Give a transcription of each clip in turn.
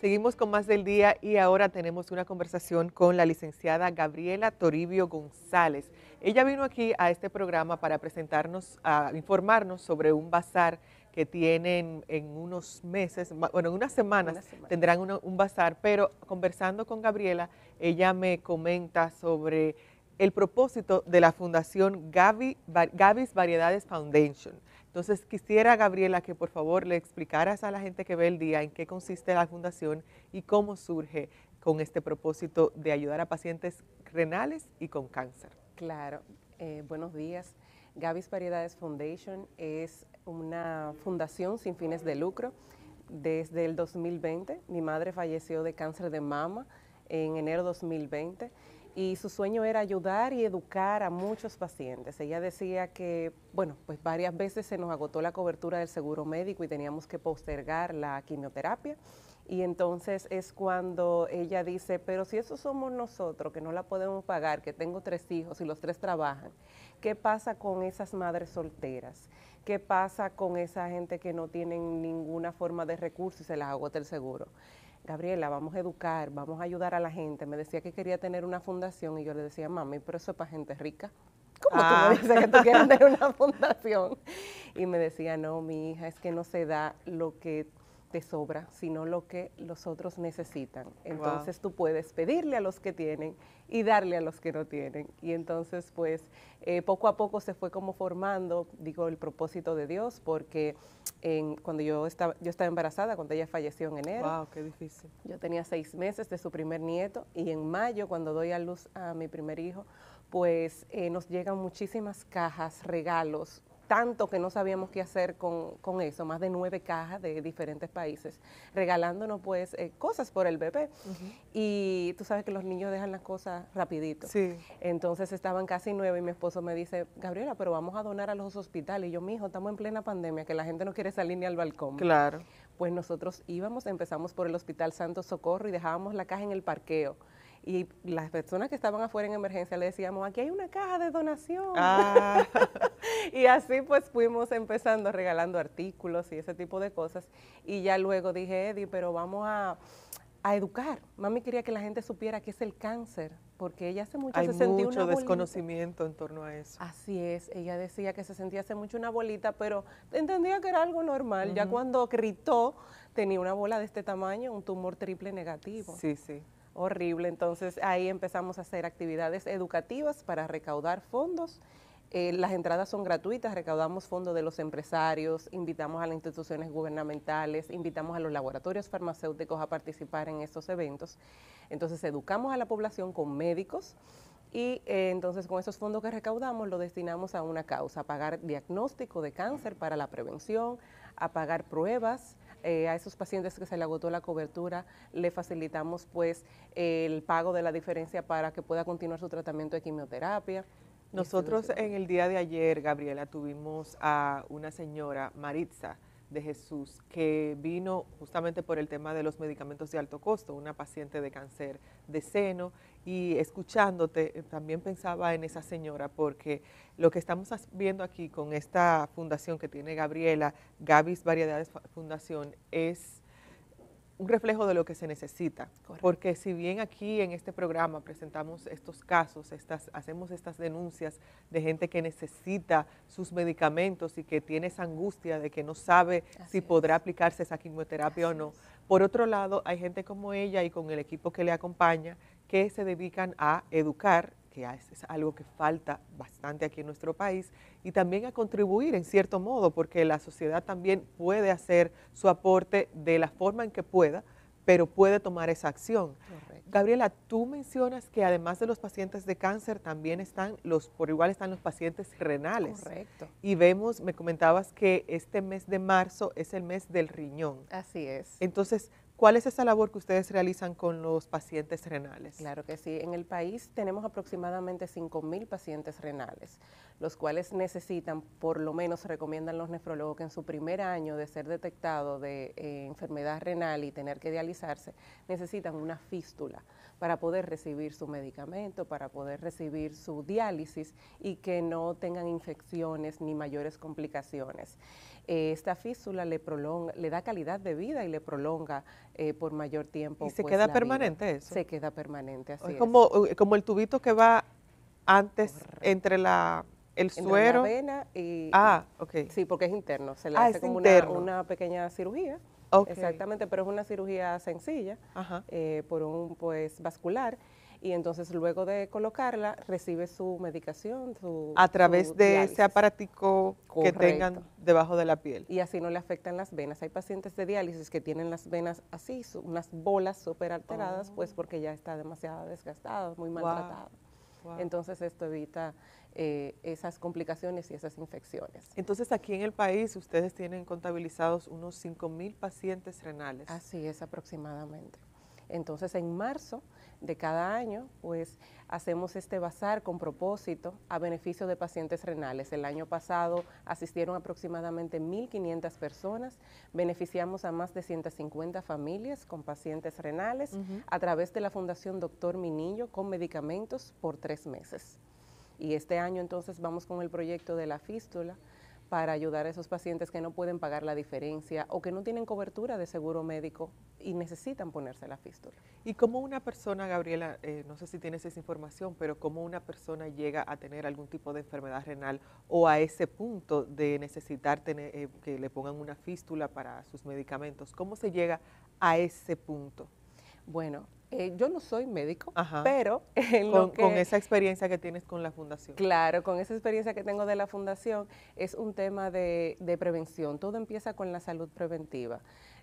Seguimos con más del día y ahora tenemos una conversación con la licenciada Gabriela Toribio González. Ella vino aquí a este programa para presentarnos, a informarnos sobre un bazar que tienen en unos meses, bueno, en unas semanas tendrán un, bazar, pero conversando con Gabriela, ella me comenta sobre el propósito de la fundación Gaby, Gaby's Variedades Foundation entonces quisiera, Gabriela, que por favor le explicaras a la gente que ve el día en qué consiste la fundación y cómo surge con este propósito de ayudar a pacientes renales y con cáncer. Claro, eh, buenos días. Gavis Variedades Foundation es una fundación sin fines de lucro. Desde el 2020, mi madre falleció de cáncer de mama en enero 2020 y su sueño era ayudar y educar a muchos pacientes. Ella decía que, bueno, pues varias veces se nos agotó la cobertura del seguro médico y teníamos que postergar la quimioterapia. Y entonces es cuando ella dice, pero si eso somos nosotros, que no la podemos pagar, que tengo tres hijos y los tres trabajan, ¿qué pasa con esas madres solteras? ¿Qué pasa con esa gente que no tienen ninguna forma de recursos y se las agota el seguro? Gabriela, vamos a educar, vamos a ayudar a la gente. Me decía que quería tener una fundación y yo le decía, mami, pero eso es para gente rica. ¿Cómo tú me ah. dices que tú quieres tener una fundación? Y me decía, no, mi hija, es que no se da lo que te sobra, sino lo que los otros necesitan. Entonces tú puedes pedirle a los que tienen y darle a los que no tienen. Y entonces, pues, eh, poco a poco se fue como formando, digo, el propósito de Dios, porque cuando yo estaba, yo estaba embarazada, cuando ella falleció en enero. ¡Wow, qué difícil! Yo tenía seis meses de su primer nieto y en mayo, cuando doy a luz a mi primer hijo, pues eh, nos llegan muchísimas cajas, regalos, tanto que no sabíamos qué hacer con, con, eso, más de nueve cajas de diferentes países, regalándonos pues eh, cosas por el bebé. Y tú sabes que los niños dejan las cosas rapidito. Sí. Entonces estaban casi nueve y mi esposo me dice, Gabriela, pero vamos a donar a los hospitales. Y yo, mijo, estamos en plena pandemia, que la gente no quiere salir ni al balcón. Claro. Pues nosotros íbamos, empezamos por el Hospital Santo Socorro y dejábamos la caja en el parqueo y las personas que estaban afuera en emergencia le decíamos, aquí hay una caja de donación. Ah. y así pues fuimos empezando regalando artículos y ese tipo de cosas. Y ya luego dije, Eddie, pero vamos a, educar. Mami quería que la gente supiera qué es el cáncer, porque ella hace mucho se sentía mucho desconocimiento en torno a eso. Así es, ella decía que se sentía hace mucho una bolita, pero entendía que era algo normal. Ya cuando gritó, tenía una bola de este tamaño, un tumor triple negativo. Sí, sí. Horrible. Entonces ahí empezamos a hacer actividades educativas para recaudar fondos. Eh, las entradas son gratuitas, recaudamos fondos de los empresarios, invitamos a las instituciones gubernamentales, invitamos a los laboratorios farmacéuticos a participar en estos eventos. Entonces educamos a la población con médicos y eh, entonces con esos fondos que recaudamos lo destinamos a una causa, a pagar diagnóstico de cáncer para la prevención, a pagar pruebas eh, a esos pacientes que se le agotó la cobertura, le facilitamos pues el pago de la diferencia para que pueda continuar su tratamiento de quimioterapia. Este, Nosotros en el día de ayer, Gabriela, tuvimos a una señora, Maritza de Jesús, que vino justamente por el tema de los medicamentos de alto costo, una paciente de cáncer de seno y escuchándote eh, también pensaba en esa señora, porque lo que estamos viendo aquí con esta fundación que tiene Gabriela, Gavis Variedades Fundación, es un reflejo de lo que se necesita. Porque si bien aquí en este programa presentamos estos casos, estas, hacemos estas denuncias de gente que necesita sus medicamentos y que tiene esa angustia de que no sabe si podrá aplicarse esa quimioterapia o no, por otro lado hay gente como ella y con el equipo que le acompaña que se dedican a educar, que es algo que falta bastante aquí en nuestro país, y también a contribuir en cierto modo, porque la sociedad también puede hacer su aporte de la forma en que pueda, pero puede tomar esa acción. Gabriela, tú mencionas que además de los pacientes de cáncer, también están los, por igual están los pacientes renales. Correcto. Y vemos, me comentabas que este mes de marzo es el mes del riñón. Así es. Entonces, ¿Cuál es esa labor que ustedes realizan con los pacientes renales? Claro que sí. En el país tenemos aproximadamente 5.000 pacientes renales, los cuales necesitan, por lo menos recomiendan los nefrólogos, que en su primer año de ser detectado de eh, enfermedad renal y tener que dializarse, necesitan una fístula para poder recibir su medicamento, para poder recibir su diálisis y que no tengan infecciones ni mayores complicaciones. Eh, esta fístula le prolonga, le da calidad de vida y le prolonga eh, por mayor tiempo. ¿Y se pues, queda permanente eso? Se queda permanente, así es. Como, es. Eh, como el tubito que va antes entre la el suero. Entre la vena y. Ah, ok. Sí, porque es interno. Se le ah, hace como una, pequeña cirugía. Exactamente, pero es una cirugía sencilla por un pues vascular y entonces luego de colocarla recibe su medicación. Su, a través de ese aparatico que tengan debajo de la piel. Y así no le afectan las venas. Hay pacientes de diálisis que tienen las venas así, unas bolas súper alteradas, oh. pues porque ya está demasiado desgastado, muy maltratado Entonces esto evita eh, esas complicaciones y esas infecciones. Entonces aquí en el país ustedes tienen contabilizados unos 5.000 pacientes renales. Así es aproximadamente. Entonces, en marzo de cada año, pues hacemos este bazar con propósito a beneficio de pacientes renales. El año pasado asistieron aproximadamente 1.500 personas, beneficiamos a más de 150 familias con pacientes renales a través de la Fundación Doctor Minillo con medicamentos por tres meses. Y este año entonces vamos con el proyecto de la fístula, para ayudar a esos pacientes que no pueden pagar la diferencia o que no tienen cobertura de seguro médico y necesitan ponerse la fístula. ¿Y como una persona, Gabriela, eh, no sé si tienes esa información, pero cómo una persona llega a tener algún tipo de enfermedad renal o a ese punto de necesitar eh, que le pongan una fístula para sus medicamentos? ¿Cómo se llega a ese punto? Bueno, eh, yo no soy médico, pero con, esa experiencia que tienes con la fundación. Claro, con esa experiencia que tengo de la fundación es un tema de prevención. Todo empieza con la salud preventiva.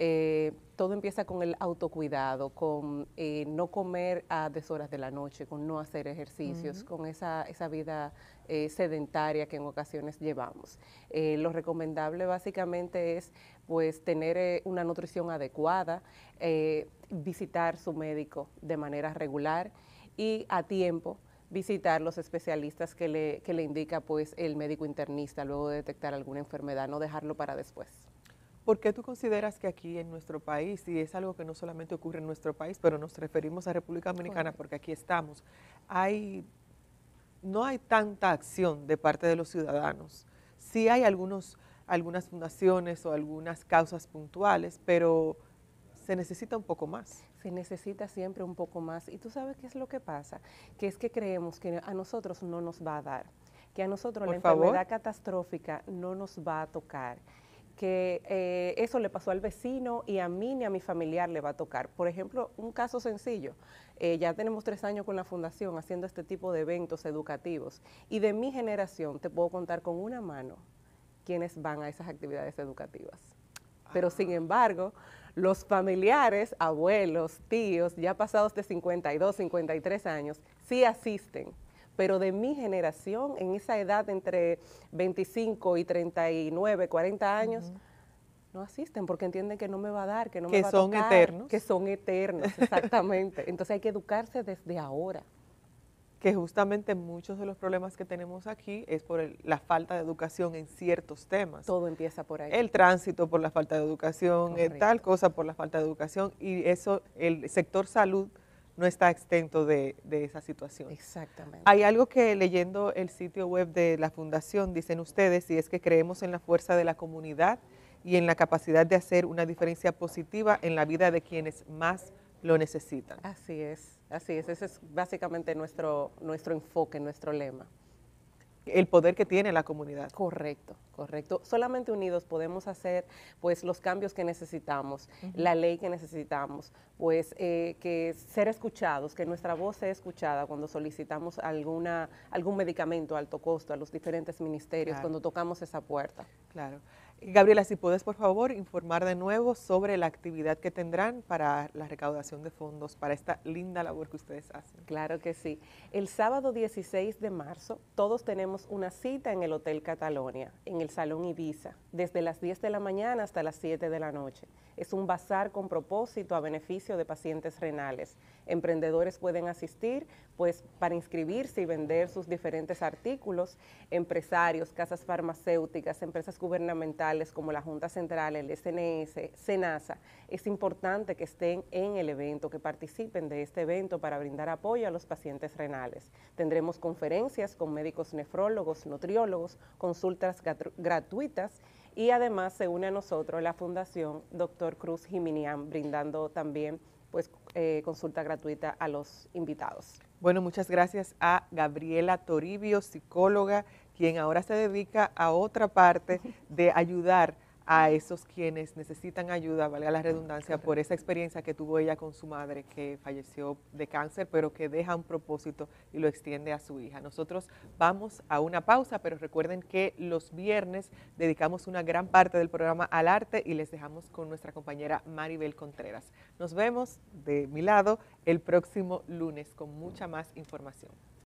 Eh, todo empieza con el autocuidado, con eh, no comer a deshoras de la noche, con no hacer ejercicios, con esa, vida eh, sedentaria que en ocasiones llevamos. lo recomendable básicamente es pues tener una nutrición adecuada, visitar su médico de manera regular y a tiempo visitar los especialistas que le, indica pues el médico internista luego de detectar alguna enfermedad, no dejarlo para después. ¿Por qué tú consideras que aquí en nuestro país, y es algo que no solamente ocurre en nuestro país, pero nos referimos a República Dominicana porque aquí estamos, hay, no hay tanta acción de parte de los ciudadanos? Sí hay algunos, algunas fundaciones o algunas causas puntuales, pero se necesita un poco más. Se necesita siempre un poco más. Y tú sabes qué es lo que pasa, que es que creemos que a nosotros no nos va a dar, que a nosotros la enfermedad catastrófica no nos va a tocar que eh, eso le pasó al vecino y a mí ni a mi familiar le va a tocar. Por ejemplo, un caso sencillo, eh, ya tenemos tres años con la fundación haciendo este tipo de eventos educativos y de mi generación te puedo contar con una mano quienes van a esas actividades educativas. Pero ah. sin embargo, los familiares, abuelos, tíos, ya pasados de 52, 53 años, sí asisten pero de mi generación, en esa edad entre 25 y 39, 40 años, no asisten porque entienden que no me va a dar, que no me va a tocar. Que son eternos. Que son eternos, exactamente. Entonces hay que educarse desde ahora. Que justamente muchos de los problemas que tenemos aquí es por la falta de educación en ciertos temas. Todo empieza por ahí. El tránsito por la falta de educación, eh, tal cosa por la falta de educación y eso, el sector salud no está exento de, esa situación. Exactamente. Hay algo que leyendo el sitio web de la Fundación dicen ustedes, y es que creemos en la fuerza de la comunidad y en la capacidad de hacer una diferencia positiva en la vida de quienes más lo necesitan. Así es, así es. Ese es básicamente nuestro, nuestro enfoque, nuestro lema el poder que tiene la comunidad. Correcto, correcto. Solamente unidos podemos hacer pues los cambios que necesitamos, la ley que necesitamos, pues eh, que ser escuchados, que nuestra voz sea escuchada cuando solicitamos alguna, algún medicamento a alto costo a los diferentes ministerios, cuando tocamos esa puerta. Claro. Gabriela, si puedes, por favor, informar de nuevo sobre la actividad que tendrán para la recaudación de fondos, para esta linda labor que ustedes hacen. Claro que sí. El sábado 16 de marzo, todos tenemos una cita en el Hotel Catalonia, en el Salón Ibiza, desde las 10 de la mañana hasta las 7 de la noche. Es un bazar con propósito a beneficio de pacientes renales. Emprendedores pueden asistir pues, para inscribirse y vender sus diferentes artículos, empresarios, casas farmacéuticas, empresas gubernamentales, como la Junta Central, el SNS, SENASA, es importante que estén en el evento, que participen de este evento para brindar apoyo a los pacientes renales. Tendremos conferencias con médicos nefrólogos, nutriólogos, consultas gratuitas y además se une a nosotros la Fundación Doctor Cruz Jiminian, brindando también pues eh, consulta gratuita a los invitados. Bueno, muchas gracias a Gabriela Toribio, psicóloga quien ahora se dedica a otra parte de ayudar a esos quienes necesitan ayuda, valga la redundancia, por esa experiencia que tuvo ella con su madre, que falleció de cáncer, pero que deja un propósito y lo extiende a su hija. Nosotros vamos a una pausa, pero recuerden que los viernes dedicamos una gran parte del programa al arte y les dejamos con nuestra compañera Maribel Contreras. Nos vemos de mi lado el próximo lunes con mucha más información.